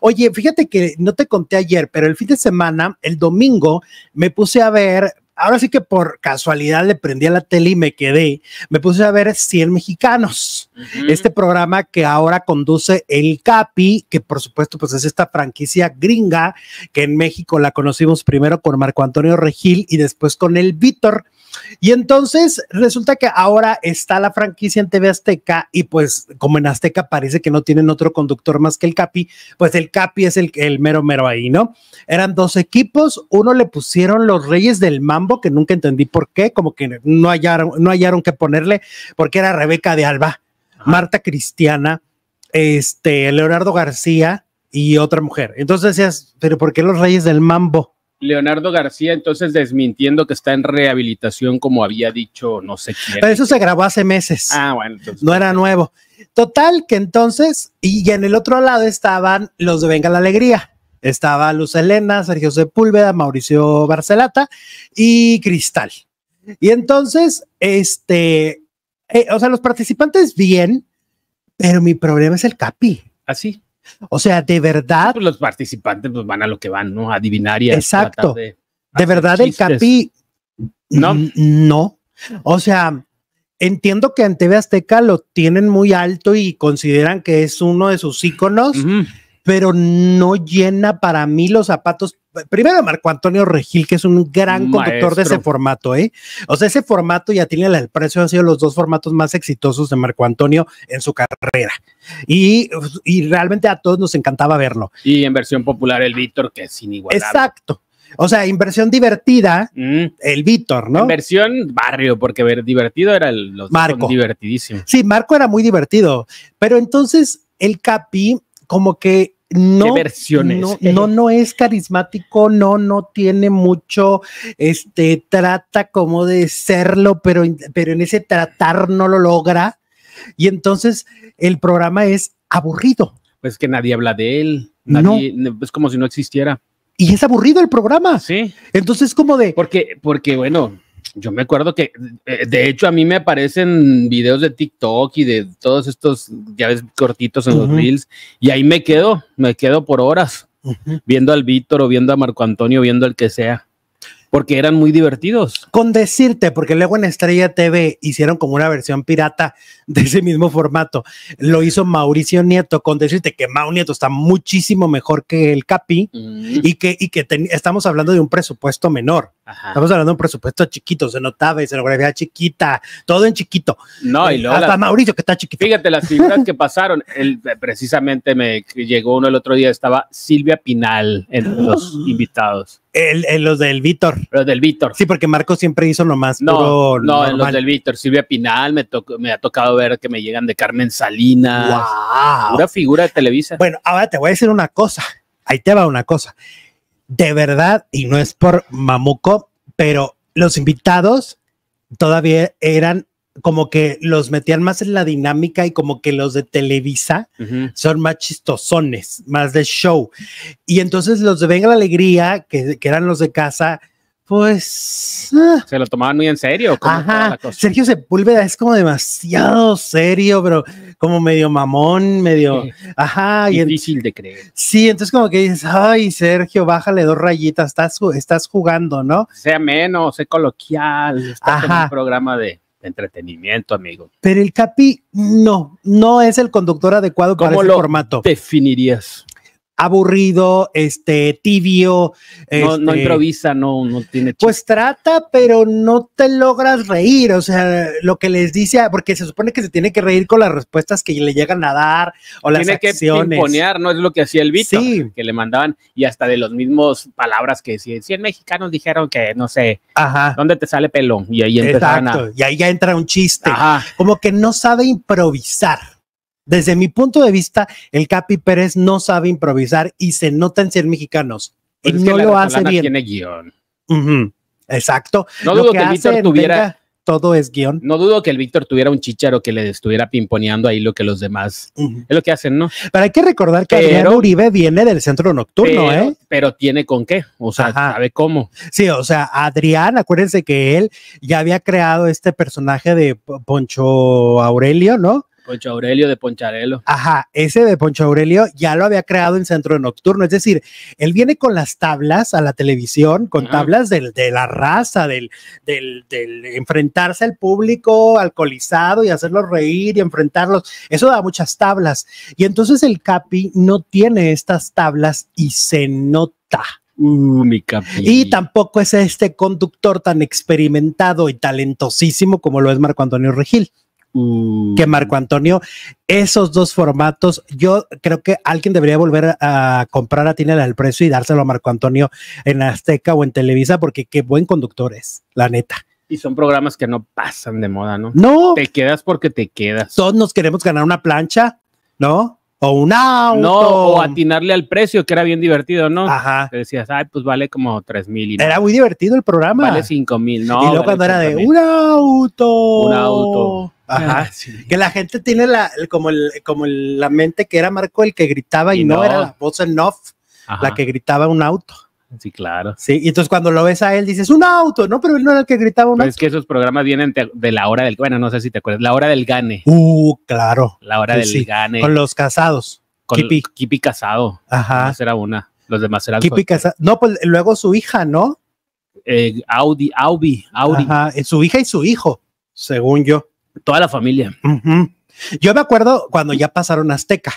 Oye, fíjate que no te conté ayer, pero el fin de semana, el domingo, me puse a ver ahora sí que por casualidad le prendí a la tele y me quedé, me puse a ver 100 mexicanos. Este programa que ahora conduce el Capi, que por supuesto pues es esta franquicia gringa que en México la conocimos primero con Marco Antonio Regil y después con el Víctor, y entonces resulta que ahora está la franquicia en TV Azteca y pues como en Azteca parece que no tienen otro conductor más que el Capi, pues el Capi es el, el mero mero ahí, ¿no? Eran dos equipos, uno le pusieron los Reyes del Mambo, que nunca entendí por qué, como que no hallaron, no hallaron que ponerle, porque era Rebeca de Alba, Marta Cristiana, este, Leonardo García y otra mujer. Entonces decías, pero ¿por qué los Reyes del Mambo? Leonardo García, entonces desmintiendo que está en rehabilitación, como había dicho, no sé quién. Pero eso se grabó hace meses. Ah, bueno. Entonces, no era nuevo. Total, que entonces, y en el otro lado estaban los de Venga la Alegría. Estaba Luz Elena, Sergio Sepúlveda, Mauricio Barcelata y Cristal. Y entonces, este, eh, o sea, los participantes bien, pero mi problema es el Capi. Así. Ah, o sea, de verdad. Pues, los participantes pues, van a lo que van, ¿no? adivinar y Exacto. De, de verdad, el Capi. No. No. O sea, entiendo que en TV Azteca lo tienen muy alto y consideran que es uno de sus íconos pero no llena para mí los zapatos. Primero, Marco Antonio Regil, que es un gran conductor de ese formato, ¿eh? O sea, ese formato y tiene el Precio han sido los dos formatos más exitosos de Marco Antonio en su carrera. Y, realmente a todos nos encantaba verlo. Y en versión popular, el Víctor, que es sin igual. Exacto. O sea, inversión divertida, mm. el Víctor, ¿no? Inversión barrio, porque ver, divertido era el los Marco. Divertidísimo. Sí, Marco era muy divertido. Pero entonces el Capi, como que no, versiones. No, no, es carismático, no, no tiene mucho, este, trata como de serlo, pero, pero en ese tratar no lo logra. Y entonces el programa es aburrido. Pues que nadie habla de él, es pues como si no existiera. Y es aburrido el programa. Sí. Entonces, como de. Porque, porque bueno, yo me acuerdo que, eh, de hecho, a mí me aparecen videos de TikTok y de todos estos, ya ves, cortitos en los reels, y ahí me quedo, me quedo por horas, viendo al Víctor o viendo a Marco Antonio, viendo el que sea porque eran muy divertidos. Con decirte, porque luego en Estrella TV hicieron como una versión pirata de ese mismo formato. Lo hizo Mauricio Nieto, con decirte que Mau Nieto está muchísimo mejor que el Capi mm. y que, y que estamos hablando de un presupuesto menor. Estamos hablando de un presupuesto chiquito, se notaba, escenografía chiquita, todo en chiquito. No, eh, Hasta Mauricio que está chiquito. Fíjate las figuras que pasaron. El, precisamente me llegó uno el otro día, estaba Silvia Pinal entre los invitados. El, los del Víctor los del Víctor. Sí, porque Marco siempre hizo más No, puro no, no, en los del Víctor. Silvia Pinal, me, tocó, me ha tocado ver que me llegan de Carmen Salinas. Una figura de Televisa. Bueno, ahora te voy a decir una cosa. Ahí te va una cosa. De verdad, y no es por mamuco, pero los invitados todavía eran como que los metían más en la dinámica y como que los de Televisa son más chistosones, más de show. Y entonces los de Venga la Alegría, que, que eran los de casa, pues... Ah. Se lo tomaban muy en serio. Ajá. Sergio Sepúlveda es como demasiado serio, pero como medio mamón, medio... Ajá. Difícil y de creer. Sí, entonces como que dices, ay, Sergio, bájale dos rayitas, estás, jugando, ¿no? Sea menos, sé coloquial, estás en un programa de entretenimiento, amigo. Pero el Capi no, no es el conductor adecuado para ese formato. ¿Cómo definirías? aburrido, este, tibio. No, no este, improvisa, no, no tiene. Pues trata, pero no te logras reír. O sea, lo que les dice, porque se supone que se tiene que reír con las respuestas que le llegan a dar o las tiene acciones. Tiene que imponear, ¿no? Es lo que hacía el Vito, que le mandaban y hasta de los mismos palabras que si 100 mexicanos dijeron que, no sé, Ajá. ¿dónde te sale pelón? Y ahí Exacto. Y ahí ya entra un chiste. Como que no sabe improvisar. Desde mi punto de vista, el Capi Pérez no sabe improvisar y se nota en ser mexicanos. y no lo hace bien. Tiene guión. Exacto. No dudo que, el Víctor tuviera. todo es guión. No dudo que el Víctor tuviera un chicharo que le estuviera pimponeando ahí lo que los demás es lo que hacen, ¿no? Pero hay que recordar que Adrián Uribe viene del centro nocturno, ¿eh? Pero tiene con qué, o sea, sabe cómo. Sí, o sea, Adrián, acuérdense que él ya había creado este personaje de Poncho Aurelio, ¿no? Poncho Aurelio de Poncharelo. Ajá, ese de Poncho Aurelio ya lo había creado en Centro Nocturno. Es decir, él viene con las tablas a la televisión, con tablas del, de la raza, del, del, enfrentarse al público alcoholizado y hacerlos reír y enfrentarlos. Eso da muchas tablas. Y entonces el Capi no tiene estas tablas y se nota. Uh, mi y tampoco es este conductor tan experimentado y talentosísimo como lo es Marco Antonio Regil. Mm. que Marco Antonio. Esos dos formatos, yo creo que alguien debería volver a comprar a Tinel al precio y dárselo a Marco Antonio en Azteca o en Televisa, porque qué buen conductor es, la neta. Y son programas que no pasan de moda, ¿no? No. Te quedas porque te quedas. Todos nos queremos ganar una plancha, ¿no? un auto. No, o atinarle al precio, que era bien divertido, ¿no? Te decías, ay, pues vale como tres mil. Era muy divertido el programa. Vale cinco mil, ¿no? Y luego cuando era de un auto. Un auto. Que la gente tiene la, como, el, como la mente que era Marco el que gritaba y, no, era la voz en off la que gritaba un auto. Sí, claro. Sí, y entonces cuando lo ves a él dices, un auto, ¿no? Pero él no era el que gritaba más Es que esos programas vienen de, la hora del, bueno, no sé si te acuerdas, la hora del gane. Uh, claro. La hora del gane. Con los casados. Con Kipi. Kipi casado. Ajá. era una. Los demás eran. Kipi casado. No, pues luego su hija, ¿no? Eh, Audi, Audi, Audi. Ajá. Eh, su hija y su hijo, según yo. Toda la familia. Yo me acuerdo cuando ya pasaron Azteca.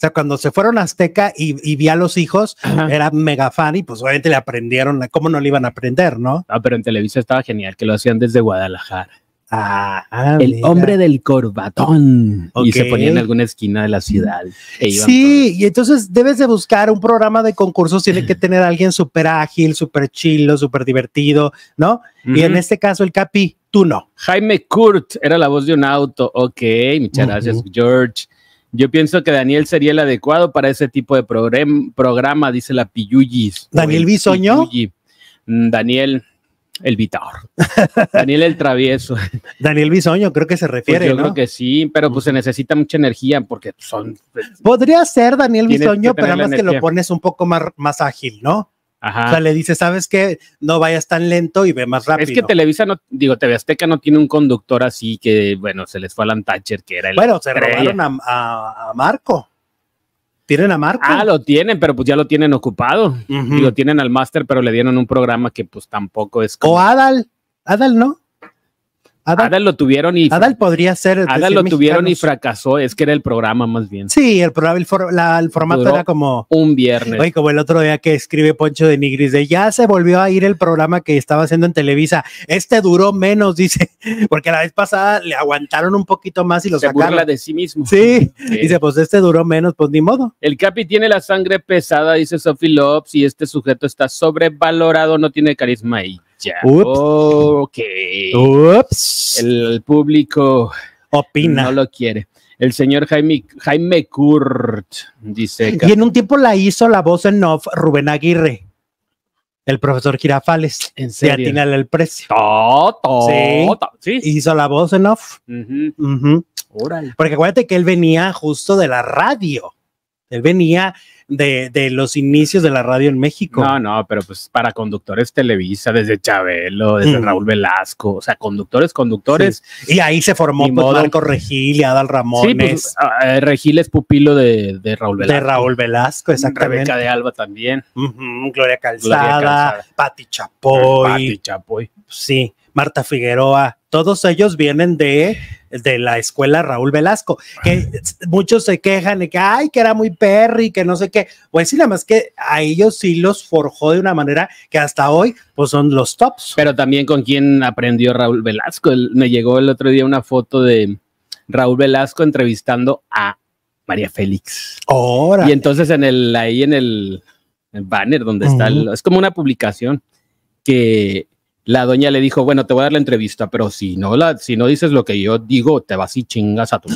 O sea, cuando se fueron a Azteca y, vi a los hijos, era mega fan y pues obviamente le aprendieron, cómo no le iban a aprender, ¿no? Ah, pero en Televisa estaba genial, que lo hacían desde Guadalajara. Ah, el hombre del corbatón. Y se ponía en alguna esquina de la ciudad. E sí, y entonces debes de buscar un programa de concursos, tiene que tener alguien súper ágil, súper chilo, súper divertido, ¿no? Y en este caso el Capi, tú no. Jaime Kurt era la voz de un auto. Ok, muchas gracias, George. Yo pienso que Daniel sería el adecuado para ese tipo de programa, dice la Piyuyis. ¿Daniel Bisoño? Mm, Daniel, el Vitor. Daniel el travieso. Daniel Bisoño, creo que se pues refiere. yo creo que sí, pero pues se necesita mucha energía porque son. Pues, Podría ser Daniel Bisoño, pero además que lo pones un poco más, más ágil, ¿no? O sea, le dice, ¿sabes qué? No vayas tan lento y ve más rápido. Es que Televisa no, digo, TV Azteca no tiene un conductor así que, bueno, se les fue Alan Thatcher, que era el. Bueno, se robaron a, Marco. ¿Tienen a Marco? Ah, lo tienen, pero pues ya lo tienen ocupado. y Digo, tienen al máster, pero le dieron un programa que pues tampoco es. O Adal. Adal, ¿no? Adal, lo tuvieron y Adal podría ser. Adal lo tuvieron y fracasó. Es que era el programa más bien. Sí, el, el, el formato era como un viernes. Oye, como el otro día que escribe Poncho de Nigris de ya se volvió a ir el programa que estaba haciendo en Televisa. Este duró menos, dice, porque la vez pasada le aguantaron un poquito más y lo se de sí mismo. Sí. Dice, pues este duró menos, pues ni modo. El Capi tiene la sangre pesada, dice Sophie Lopes, y este sujeto está sobrevalorado, no tiene carisma ahí. Ya. Ups. El público opina. No lo quiere. El señor Jaime, Jaime Kurt dice. Y en un tiempo la hizo la voz en off Rubén Aguirre. El profesor Girafales. En De el precio. sí. Hizo la voz en off. Porque acuérdate que él venía justo de la radio. Él venía de, de, los inicios de la radio en México. No, no, pero pues para conductores Televisa, desde Chabelo, desde Raúl Velasco, o sea, conductores, conductores. Y ahí se formó pues, Regil y Adal Ramón Sí, pues, ah, eh, Regil es pupilo de, Raúl Velasco. De Raúl Velasco, exactamente. Rebeca de Alba también. Gloria, Calzada, Gloria Calzada, Pati Chapoy. Pati Chapoy. Sí. Marta Figueroa, todos ellos vienen de, de la escuela Raúl Velasco, que muchos se quejan de que, ay, que era muy perry, que no sé qué. Pues sí, nada más que a ellos sí los forjó de una manera que hasta hoy, pues son los tops. Pero también con quién aprendió Raúl Velasco. me llegó el otro día una foto de Raúl Velasco entrevistando a María Félix. ahora Y entonces en el, ahí en el, banner donde está, es como una publicación que la doña le dijo, bueno, te voy a dar la entrevista, pero si no, la, si no dices lo que yo digo, te vas y chingas a tu...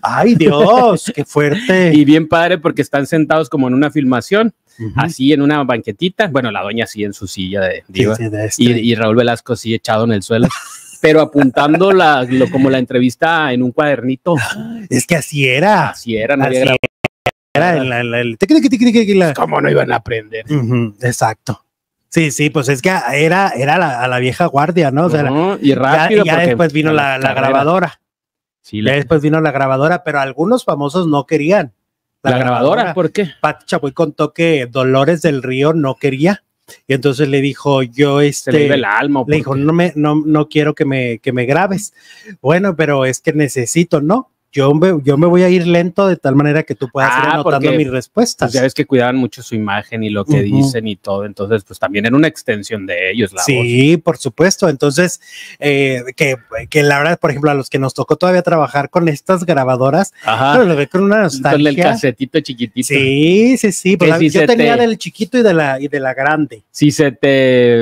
¡Ay, Dios! ¡Qué fuerte! Y bien padre porque están sentados como en una filmación, así en una banquetita. Bueno, la doña así en su silla de... Este. y, Raúl Velasco así echado en el suelo. pero apuntando la, como la entrevista en un cuadernito. Es que así era. Así era, no así Era, la, la, ¿Cómo no iban a aprender? exacto. Sí, sí, pues es que era, era la, a la vieja guardia, ¿no? y rápido. Ya, ya después vino la, grabadora. Sí, Ya después vino la grabadora, pero algunos famosos no querían. La, grabadora, ¿por qué? Pat Chapoy contó que Dolores del Río no quería. Y entonces le dijo, yo este... le, el alma, le dijo, no, me, no, no quiero que me, que me grabes. Bueno, pero es que necesito, ¿no? yo me, voy a ir lento de tal manera que tú puedas ir ah, anotando mis respuestas. Pues ya ves que cuidaban mucho su imagen y lo que dicen y todo, entonces pues también era una extensión de ellos. La sí, por supuesto, entonces eh, que, la verdad, por ejemplo, a los que nos tocó todavía trabajar con estas grabadoras, Pero lo ve con una nostalgia. Con el casetito chiquitito. Sí, sí, sí, pues, yo tenía del chiquito y de, la, y de la grande. Sí, se te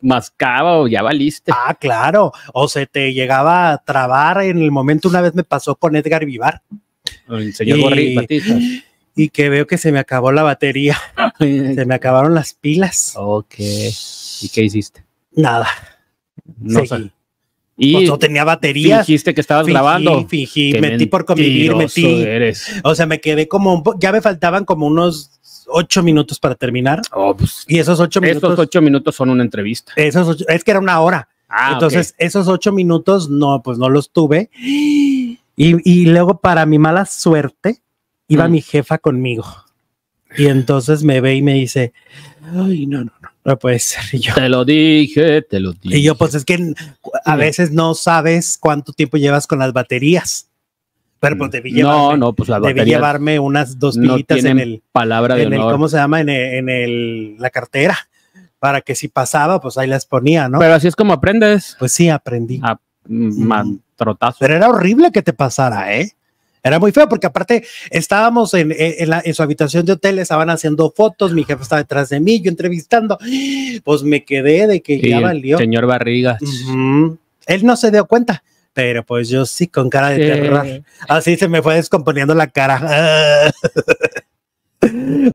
mascaba o ya valiste. Ah, claro. O se te llegaba a trabar en el momento. Una vez me pasó con Edgar Vivar. El señor y, Batista. Y que veo que se me acabó la batería. se me acabaron las pilas. Ok. ¿Y qué hiciste? Nada. No, y tenía baterías. dijiste que estabas grabando. Fingí, metí por convivir, metí. O sea, me quedé como, un ya me faltaban como unos ocho minutos para terminar. Oh, pues, y esos ocho minutos. Esos ocho minutos son una entrevista. Esos es que era una hora. Ah, Entonces, esos ocho minutos, no, pues no los tuve. Y, luego, para mi mala suerte, iba mm. mi jefa conmigo. Y entonces me ve y me dice, ay, no, no, no, no puede ser. yo, te lo dije, te lo dije. Y yo, pues es que a veces no sabes cuánto tiempo llevas con las baterías. Pero pues debí llevarme, no, no, pues llevarme unas dos pilitas en el palabra de ¿Cómo se llama? En, la cartera para que si pasaba, pues ahí las ponía, ¿no? Pero así es como aprendes. Pues sí, aprendí. Ah, mm, a, Pero era horrible que te pasara, ¿eh? Era muy feo porque aparte estábamos en, su habitación de hotel, estaban haciendo fotos, mi jefe estaba detrás de mí, yo entrevistando, pues me quedé de que ya valió. Señor Barriga Él no se dio cuenta, pero pues yo sí con cara de terror. Así se me fue descomponiendo la cara.